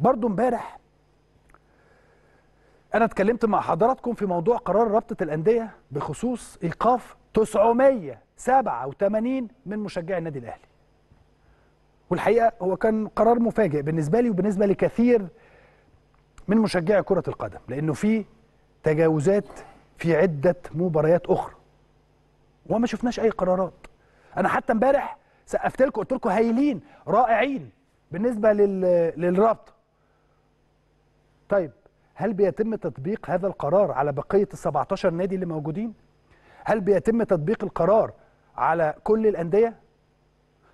برضو امبارح انا اتكلمت مع حضراتكم في موضوع قرار رابطه الانديه بخصوص ايقاف 987 من مشجعي النادي الاهلي والحقيقه هو كان قرار مفاجئ بالنسبه لي وبالنسبه لكثير من مشجعي كره القدم لانه في تجاوزات في عده مباريات اخرى وما شفناش اي قرارات انا حتى امبارح سقفت لكم قلت لكم هايلين رائعين بالنسبه للرابطه طيب هل بيتم تطبيق هذا القرار على بقيه ال 17 نادي اللي موجودين؟ هل بيتم تطبيق القرار على كل الانديه؟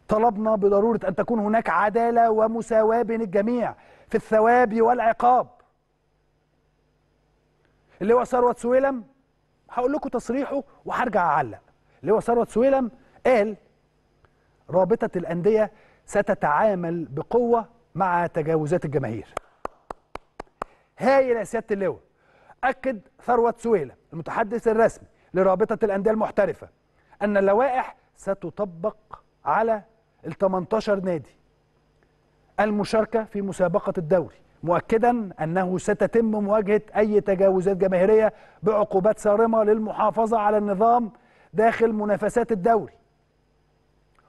طلبنا بضروره ان تكون هناك عداله ومساواه بين الجميع في الثواب والعقاب. اللي هو ثروت سويلم هقول لكم تصريحه وهرجع اعلق. اللي هو ثروت سويلم قال رابطه الانديه ستتعامل بقوه مع تجاوزات الجماهير. هايل يا سياده اللواء اكد ثروت سويلة المتحدث الرسمي لرابطه الانديه المحترفه ان اللوائح ستطبق على ال 18 نادي المشاركه في مسابقه الدوري مؤكدا انه ستتم مواجهه اي تجاوزات جماهيريه بعقوبات صارمه للمحافظه على النظام داخل منافسات الدوري.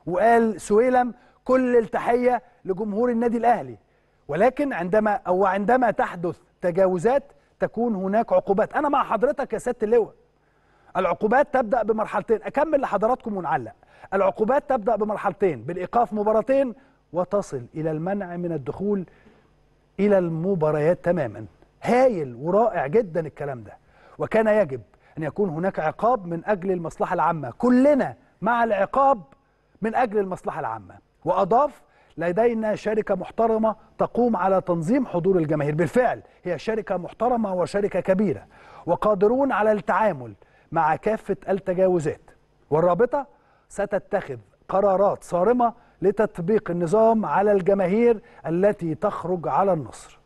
وقال سويلم كل التحيه لجمهور النادي الاهلي ولكن عندما أو عندما تحدث تجاوزات تكون هناك عقوبات أنا مع حضرتك يا سيادة اللواء العقوبات تبدأ بمرحلتين أكمل لحضراتكم ونعلق العقوبات تبدأ بمرحلتين بالإيقاف مباراتين وتصل إلى المنع من الدخول إلى المباريات تماما هايل ورائع جدا الكلام ده وكان يجب أن يكون هناك عقاب من أجل المصلحة العامة كلنا مع العقاب من أجل المصلحة العامة وأضاف لدينا شركة محترمة تقوم على تنظيم حضور الجماهير بالفعل هي شركة محترمة وشركة كبيرة وقادرون على التعامل مع كافة التجاوزات والرابطة ستتخذ قرارات صارمة لتطبيق النظام على الجماهير التي تخرج على النصر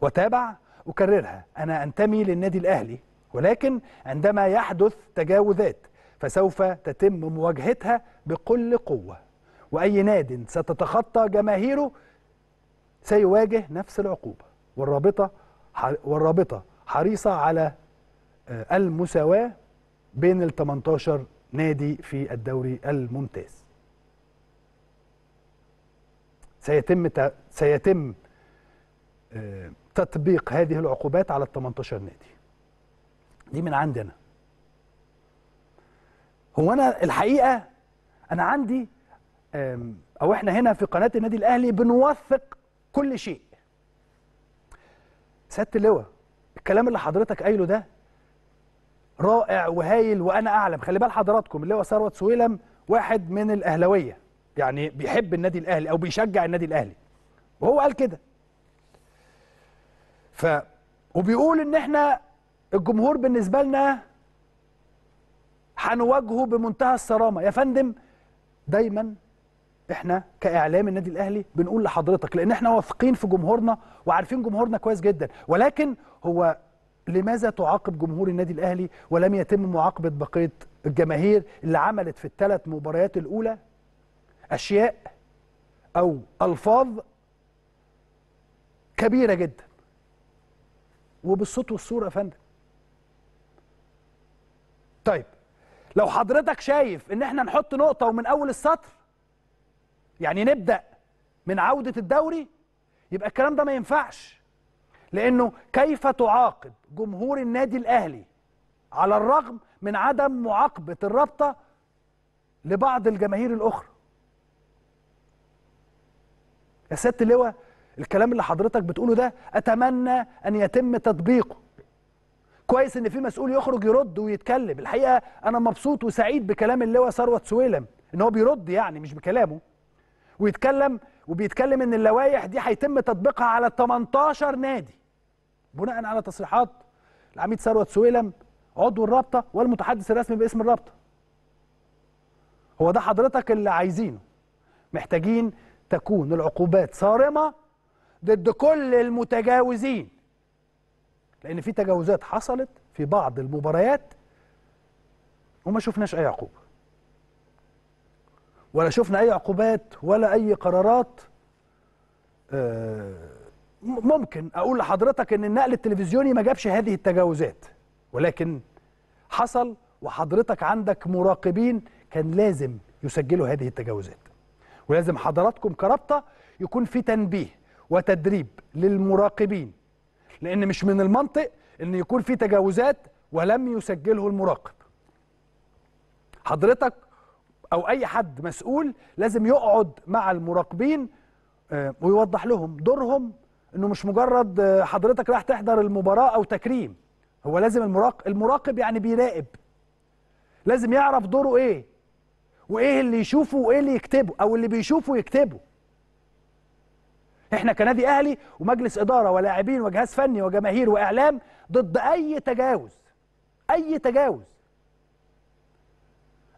وتابع أكررها أنا أنتمي للنادي الأهلي ولكن عندما يحدث تجاوزات فسوف تتم مواجهتها بكل قوه وأي ناد ستتخطى جماهيره سيواجه نفس العقوبة والرابطة والرابطة حريصة على آه، المساواة بين ال 18 نادي في الدوري الممتاز سيتم سيتم آه، تطبيق هذه العقوبات على ال 18 نادي دي من عندنا هو انا الحقيقه انا عندي او احنا هنا في قناه النادي الاهلي بنوثق كل شيء سياده اللواء الكلام اللي حضرتك قايله ده رائع وهايل وانا اعلم خلي بال حضراتكم اللواء ثروت سويلم واحد من الاهلاويه يعني بيحب النادي الاهلي او بيشجع النادي الاهلي وهو قال كده ف وبيقول ان احنا الجمهور بالنسبه لنا هنواجهه بمنتهى الصرامه يا فندم دايما احنا كاعلام النادي الاهلي بنقول لحضرتك لان احنا واثقين في جمهورنا وعارفين جمهورنا كويس جدا ولكن هو لماذا تعاقب جمهور النادي الاهلي ولم يتم معاقبه بقيه الجماهير اللي عملت في الثلاث مباريات الاولى اشياء او الفاظ كبيره جدا وبالصوت والصوره يا فندم طيب لو حضرتك شايف ان احنا نحط نقطه ومن اول السطر يعني نبدا من عوده الدوري يبقى الكلام ده ما ينفعش لانه كيف تعاقب جمهور النادي الاهلي على الرغم من عدم معاقبه الرابطه لبعض الجماهير الاخرى يا سياده اللواء الكلام اللي حضرتك بتقوله ده اتمنى ان يتم تطبيقه كويس ان في مسؤول يخرج يرد ويتكلم الحقيقه انا مبسوط وسعيد بكلام اللواء ثروت سويلم ان هو بيرد يعني مش بكلامه ويتكلم وبيتكلم ان اللوائح دي هيتم تطبيقها على 18 نادي بناء على تصريحات العميد ثروت سويلم عضو الرابطه والمتحدث الرسمي باسم الرابطه هو ده حضرتك اللي عايزينه محتاجين تكون العقوبات صارمه ضد كل المتجاوزين لان في تجاوزات حصلت في بعض المباريات وما شفناش اي عقوبه ولا شفنا اي عقوبات ولا اي قرارات آه، ممكن اقول لحضرتك ان النقل التلفزيوني ما جابش هذه التجاوزات ولكن حصل وحضرتك عندك مراقبين كان لازم يسجلوا هذه التجاوزات ولازم حضراتكم كرابطه يكون في تنبيه وتدريب للمراقبين لان مش من المنطق ان يكون في تجاوزات ولم يسجله المراقب حضرتك او اي حد مسؤول لازم يقعد مع المراقبين آه، ويوضح لهم دورهم انه مش مجرد آه، حضرتك رايح تحضر المباراه او تكريم هو لازم المراقب المراقب يعني بيراقب لازم يعرف دوره ايه وايه اللي يشوفه وايه اللي يكتبه او اللي بيشوفه يكتبه احنا كنادي اهلي ومجلس اداره ولاعبين وجهاز فني وجماهير واعلام ضد اي تجاوز اي تجاوز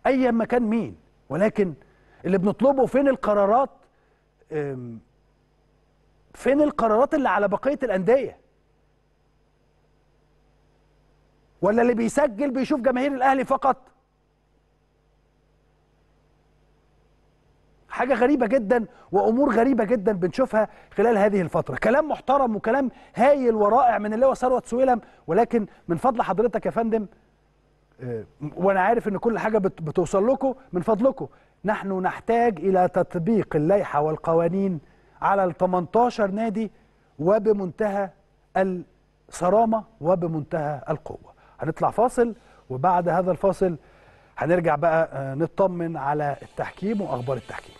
ايا ما كان مين ولكن اللي بنطلبه فين القرارات فين القرارات اللي على بقيه الانديه ولا اللي بيسجل بيشوف جماهير الاهلي فقط حاجه غريبه جدا وامور غريبه جدا بنشوفها خلال هذه الفتره كلام محترم وكلام هايل ورائع من اللواء ثروت سويلم ولكن من فضل حضرتك يا فندم آه، وانا عارف ان كل حاجه بتوصل لكم من فضلكم نحن نحتاج الى تطبيق اللائحه والقوانين على ال 18 نادي وبمنتهى الصرامه وبمنتهى القوه هنطلع فاصل وبعد هذا الفاصل هنرجع بقى آه، نطمن على التحكيم واخبار التحكيم